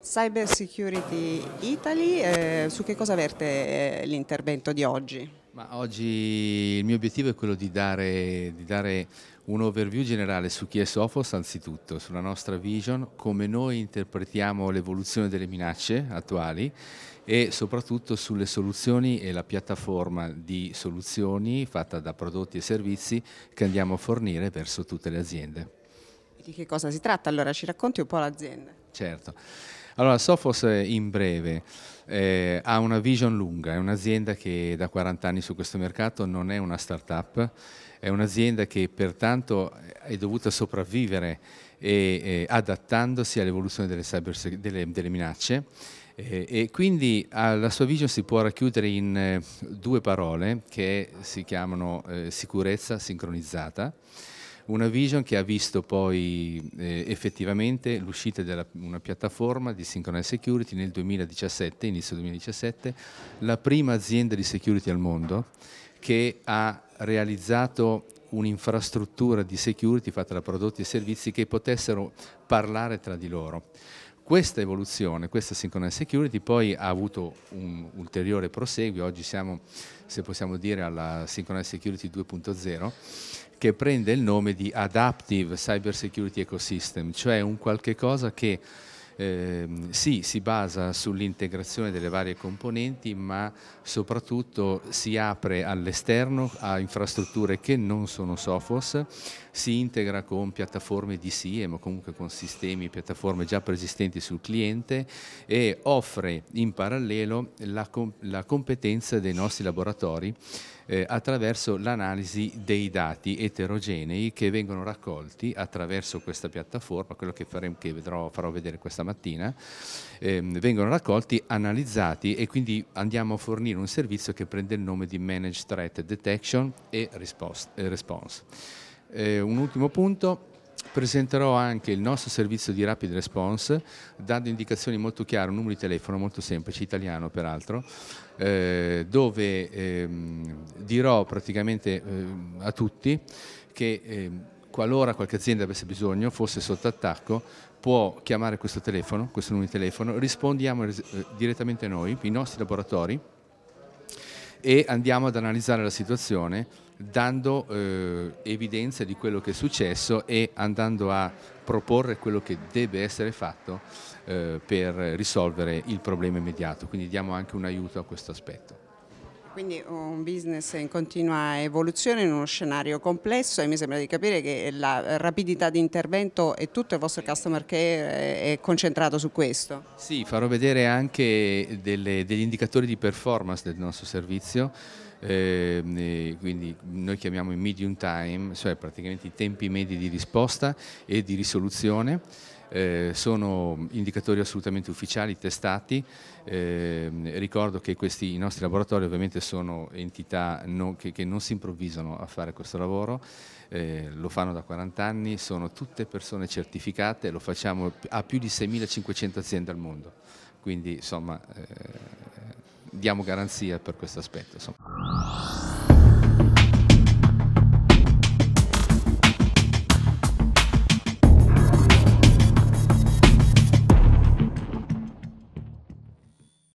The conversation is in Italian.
Cyber Security Italy, eh, su che cosa verte eh, l'intervento di oggi? Ma oggi il mio obiettivo è quello di dare, di dare un overview generale su chi è Sophos, anzitutto, sulla nostra vision, come noi interpretiamo l'evoluzione delle minacce attuali e soprattutto sulle soluzioni e la piattaforma di soluzioni fatta da prodotti e servizi che andiamo a fornire verso tutte le aziende. Di che cosa si tratta? Allora ci racconti un po' l'azienda. Certo. Allora, Sophos in breve eh, ha una vision lunga, è un'azienda che da 40 anni su questo mercato non è una start-up, è un'azienda che pertanto è dovuta sopravvivere e, eh, adattandosi all'evoluzione delle, delle, delle, minacce eh, e quindi la sua vision si può racchiudere in eh, due parole che si chiamano eh, sicurezza sincronizzata una vision che ha visto poi eh, effettivamente l'uscita di una piattaforma di Synchronized Security nel 2017, inizio 2017, la prima azienda di security al mondo che ha realizzato un'infrastruttura di security fatta da prodotti e servizi che potessero parlare tra di loro. Questa evoluzione, questa synchronous security poi ha avuto un ulteriore proseguio, oggi siamo se possiamo dire alla synchronous security 2.0 che prende il nome di adaptive cyber security ecosystem, cioè un qualche cosa che Ehm, sì, si basa sull'integrazione delle varie componenti, ma soprattutto si apre all'esterno a infrastrutture che non sono Sophos, si integra con piattaforme di SIEM o comunque con sistemi, e piattaforme già preesistenti sul cliente e offre in parallelo la, com la competenza dei nostri laboratori eh, attraverso l'analisi dei dati eterogenei che vengono raccolti attraverso questa piattaforma, quello che, faremo, che vedrò, farò vedere questa mattina, ehm, vengono raccolti, analizzati e quindi andiamo a fornire un servizio che prende il nome di Managed Threat Detection e Response. Eh, un ultimo punto, presenterò anche il nostro servizio di rapid response dando indicazioni molto chiare, un numero di telefono molto semplice, italiano peraltro, eh, dove ehm, dirò praticamente ehm, a tutti che ehm, qualora qualche azienda avesse bisogno, fosse sotto attacco, può chiamare questo telefono, questo numero di telefono, rispondiamo eh, direttamente noi, i nostri laboratori, e andiamo ad analizzare la situazione dando eh, evidenza di quello che è successo e andando a proporre quello che deve essere fatto eh, per risolvere il problema immediato, quindi diamo anche un aiuto a questo aspetto. Quindi un business in continua evoluzione in uno scenario complesso e mi sembra di capire che la rapidità di intervento e tutto il vostro customer care è concentrato su questo. Sì, farò vedere anche delle, degli indicatori di performance del nostro servizio Ehm, quindi noi chiamiamo i medium time, cioè praticamente i tempi medi di risposta e di risoluzione. Eh, sono indicatori assolutamente ufficiali, testati. Eh, ricordo che questi, i nostri laboratori ovviamente sono entità non, che, che, non si improvvisano a fare questo lavoro, eh, lo fanno da 40 anni, sono tutte persone certificate, lo facciamo a più di 6.500 aziende al mondo, quindi insomma eh, diamo garanzia per questo aspetto. Insomma.